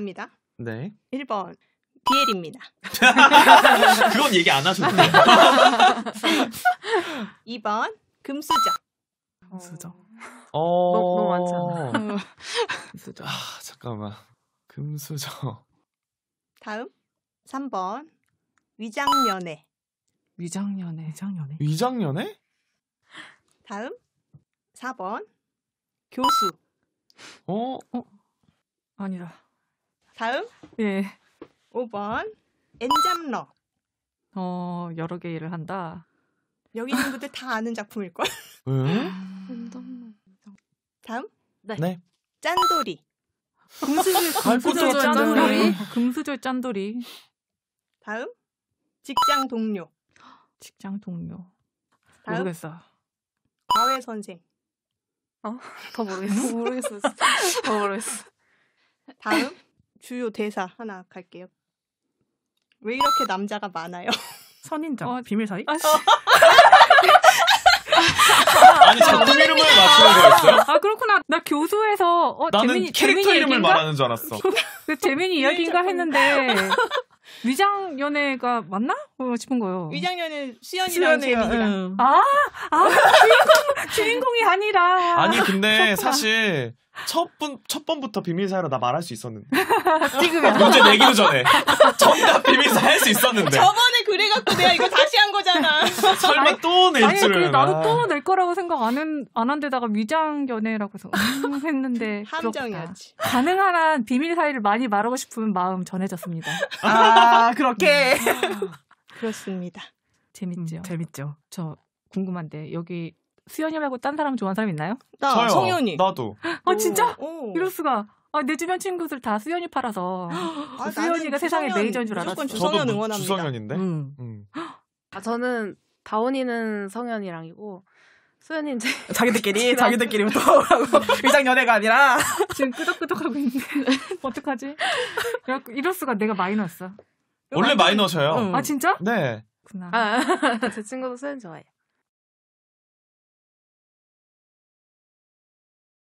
갑니다. 네. 1번 비엘입니다. 그건 얘기 안 하셔도 요 2번 금수저. 금수저. 어... 너무 어, 많잖아. 금수저. 아, 잠깐만. 금수저. 다음 3번 위장연애. 위장연애. 위장연애. 위장연애? 다음 4번 교수. 어? 어? 아니다. 다음 예. 5번 엔잡러. 어 여러 개 일을 한다. 여기 있는 분들 다 아는 작품일 걸. 아. 다음 네. 네. 짠돌이. 금수저 아, 짠돌이. 금수저 짠돌이. 다음 직장 동료. 직장 동료. 다음? 모르겠어. 과외 선생. 어? 더 모르겠어. 더 모르겠어. 더 모르겠어. 다음 주요 대사 하나 갈게요. 왜 이렇게 남자가 많아요? 선인장 어, 비밀 사이? 아, 아니 작품 이름을 아, 맞추는 거였어요? 아 그렇구나. 나 교수에서 어, 나는 재민이, 캐릭터 재민이 이름을 얘기인가? 말하는 줄 알았어. 그 재민이 이야기인가 했는데 위장 연애가 맞나 어, 싶은 거예요. 위장 연애 수연이랑 재민이랑. 아, 아 주인공 주인공이 아니라. 아니 근데 사실 첫번 첫 번부터 비밀사회로 나 말할 수 있었는데. 지금요. 문제 내기도 전에 정다 비밀사회 할수 있었는데. 저번 갖고 내가 이거 다시 한 거잖아. 설마 또 낼 줄. 아니, 나도 아. 또낼 거라고 생각 안, 한, 안한 데다가 위장 연애라고 해서 음, 했는데. 함정이었지. 가능한 한 비밀 사이를 많이 말하고 싶은 마음 전해졌습니다. 아, 그렇게. 그렇습니다. 재밌죠. 음, 재밌죠. 저 궁금한데 여기 수연이 말고 딴 사람 좋아하는 사람 있나요? 나저 성현이. 나도. 아 진짜? 오. 이럴 수가. 아, 내 주변 친구들 다수현이 팔아서 아, 그 수현이가 세상의 메이저인 줄 알았어. 무조건 주성현 응원합니다. 주성현인데. 음. 음. 아, 저는 다온이는 성현이랑이고 수현이 이제 자기들끼리 자기들끼리 또라고 위장 연애가 아니라 지금 끄덕끄덕하고 있는데 어떡하지? 이럴 수가 내가 마이너스. 원래 마이너셔요. 스 응. 아 진짜? 네. 그나. 아, 제 친구도 수현 좋아해요.